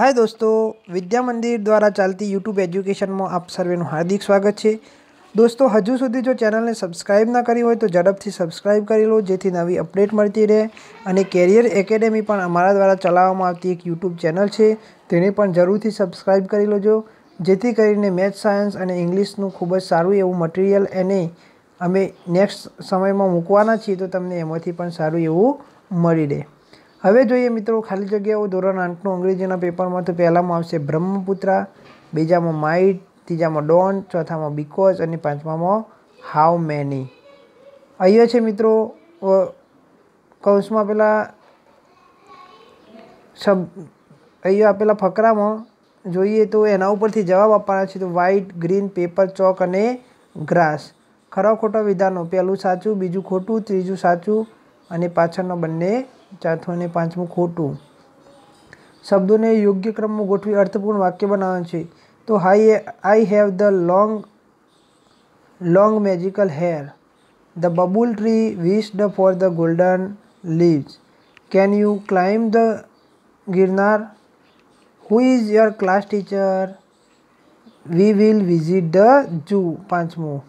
हाय दोस्तों विद्या मंदिर द्वारा चालती YouTube एजुकेशन માં આપ સર્વેનું હાર્દિક સ્વાગત છે દોસ્તો હજુ સુધી જો ચેનલ ને સબસ્ક્રાઇબ ના કરી હોય તો જલપથી સબસ્ક્રાઇબ કરી લો જેથી નવી અપડેટ મળતી રહે અને કેરિયર એકેડેમી પણ અમારા દ્વારા ચલાવવામાં આવતી એક YouTube ચેનલ છે તેને પણ જરૂરથી સબસ્ક્રાઇબ કરી લોજો જેથી કરીને મેથ સાયન્સ અને ઇંગ્લિશ નું ખૂબ જ સારું એવું મટીરીયલ એને અમે નેક્સ્ટ સમયમાં મૂકવાના છીએ તો તમે એમાંથી પણ સારું એવું મળી દે અવે જોઈએ મિત્રો ખાલી જગ્યાઓ દોરન આઠ નો અંગ્રેજીના પેપર માં તો પહેલામાં આવશે બ્રહ્મપુત્રા બીજામાં માઈટ ત્રીજામાં ડોન ચોથામાં બીકોઝ અને પાંચમામાં હાઉ મેની આયો છે મિત્રો કૌંસમાં પહેલા સબ આયો આપેલા ફકરામાં જોઈએ તો એના ઉપરથી જવાબ આપવાના છે તો white green paper chalk અને grass ખરા ખોટા વિધાનો પહેલું સાચું બીજું ખોટું ત્રીજું સાચું અને પાછળનો બન્ને ચોથું અને પાંચમું ખોટું શબ્દોને યોગ્ય ક્રમમાં ગોઠવી અર્થપૂર્ણ વાક્ય બનાવે છે તો hi I have the long long magical hair the babul tree wished for the golden leaves can you climb the Girnar who is your class teacher we will visit the zoo પાંચમું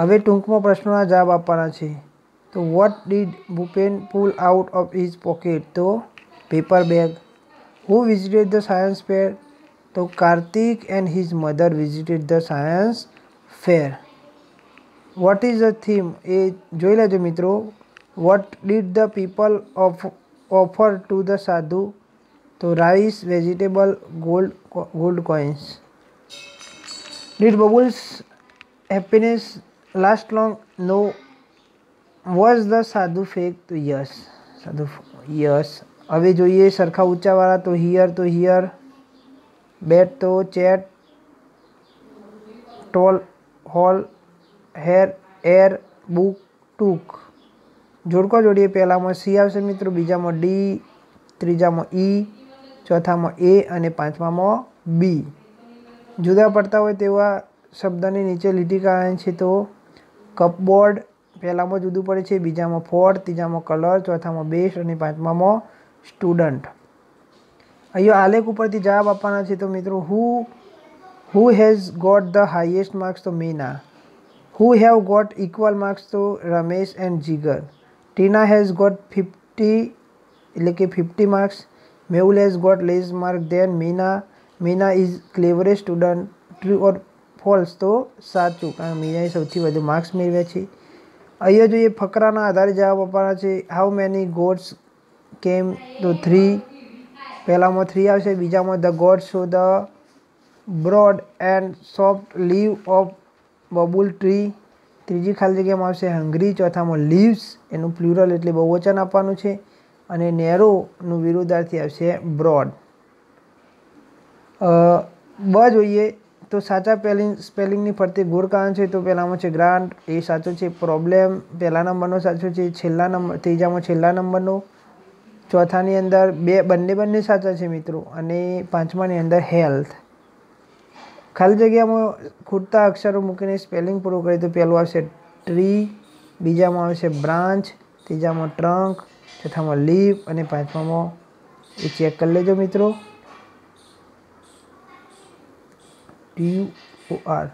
હવે ટૂંકમાં પ્રશ્નોના જવાબ આપવાના છે तो what did Bhupen pull out of his pocket? तो paper bag. Who visited the science fair? तो Karthik and his mother visited the science fair. What is the theme? એ જોઈ લેજો મિત્રો what did the people of offer to the sadhu તો rice vegetable gold gold coins did babul's happiness last long no was the sadhu fake તો yes sadhu yes હવે જોઈએ સરખા ઊંચાવાળા તો here તો હિયર બેટ તો chat tall hall hair air book took જોડકો જોડીએ પહેલામાં સી આવશે મિત્રો બીજામાં ડી ત્રીજામાં ઈ e, ચોથામાં એ અને પાંચમામાં બી જુદા પડતા હોય તેવા શબ્દની નીચે લીટી કાઢે છે તો કપબોર્ડ પહેલામાં જુદું પડે છે બીજામાં ફોડ ત્રીજામાં કલર ચોથામાં બેસ્ટ અને પાંચમામાં સ્ટુડન્ટ અહીંયા આલેખ ઉપરથી જવાબ આપવાના છે તો મિત્રો who who has got the highest marks તો Meena who have got equal marks તો Ramesh and Jigar Tina has got fifty એટલે કે fifty marks Mehul has got less mark than Meena Meena is cleverest student true or false તો સાચું કારણ મીનાએ સૌથી વધુ માર્ક્સ મેળવ્યા છે અહીંયા જોઈએ ફકરાના આધારે જવાબ આપવાના છે હાઉ મેની ગોડ્સ કેમ તો થ્રી પહેલામાં થ્રી આવશે બીજામાં the gods show the broad and soft leave of babul tree ત્રીજી ખાલી જગ્યામાં આવશે હંગ્રી ચોથામાં લીવ્સ એનું પ્લુરલ એટલે બહુવચન આપવાનું છે અને નેરોનું વિરુદ્ધાર્થી આવશે બ્રોડ બ જોઈએ તો સાચા સ્પેલિંગ સ્પેલિંગની ફરતે ગુણકાન છે તો પહેલાંમાં છે ગ્રાન્ટ એ સાચો છે પ્રોબ્લેમ પહેલા નંબરનો સાચો છે છેલ્લા નંબર ત્રીજામાં છેલ્લા નંબરનો ચોથાની અંદર બે બંને બંને સાચા છે મિત્રો અને પાંચમાની અંદર હેલ્થ ખાલી જગ્યામાં ખૂટતા અક્ષરો મૂકીને સ્પેલિંગ પૂરું કરીએ તો પહેલું આવશે ટ્રી બીજામાં આવશે બ્રાન્ચ ત્રીજામાં ટ્રંક ચોથામાં લીપ અને પાંચમામાં એ ચેક કરી લેજો મિત્રો यू और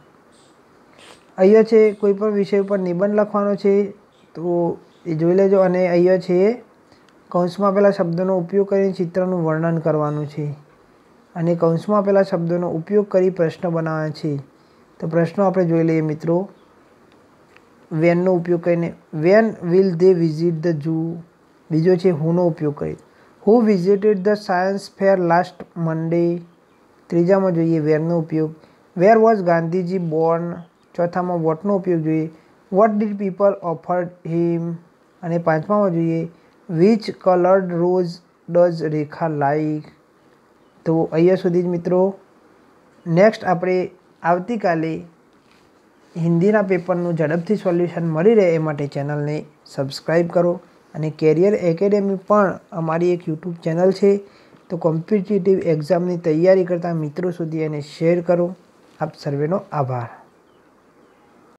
आइए छे कोई पर विषय पर निबंध लिखवाना है तो ये જોઈ લેજો અને આઈએ છે કૌંસમાં આપેલા શબ્દોનો ઉપયોગ કરીને ચિત્રનું વર્ણન કરવાનું છે અને કૌંસમાં આપેલા શબ્દોનો ઉપયોગ કરી પ્રશ્ન બનાવવાનો છે તો પ્રશ્નો આપણે જોઈ લઈએ મિત્રો વેન નો ઉપયોગ કરીને when will the visit the zoo બીજો છે હુ નો ઉપયોગ કરી who visited the science fair last Monday ત્રીજામાં જોઈએ વેન નો ઉપયોગ વેર વોઝ ગાંધીજી બોર્ન ચોથામાં વોટ નો ઉપયોગ જોઈએ what did people offered him અને પાંચમામાં જોઈએ which coloured rose does Rekha like તો આયા સુધી જ મિત્રો નેક્સ્ટ આપણે આવતીકાલે હિન્દી ના પેપર નો ઝડપથી સોલ્યુશન મળી રહે એ માટે ચેનલ ને સબસ્ક્રાઇબ કરો અને કેરિયર એકેડેમી પણ અમારી એક YouTube ચેનલ છે તો કોમ્પિટિટિવ એક્ઝામ ની તૈયારી કરતા મિત્રો સુધી એને શેર કરો no abajo.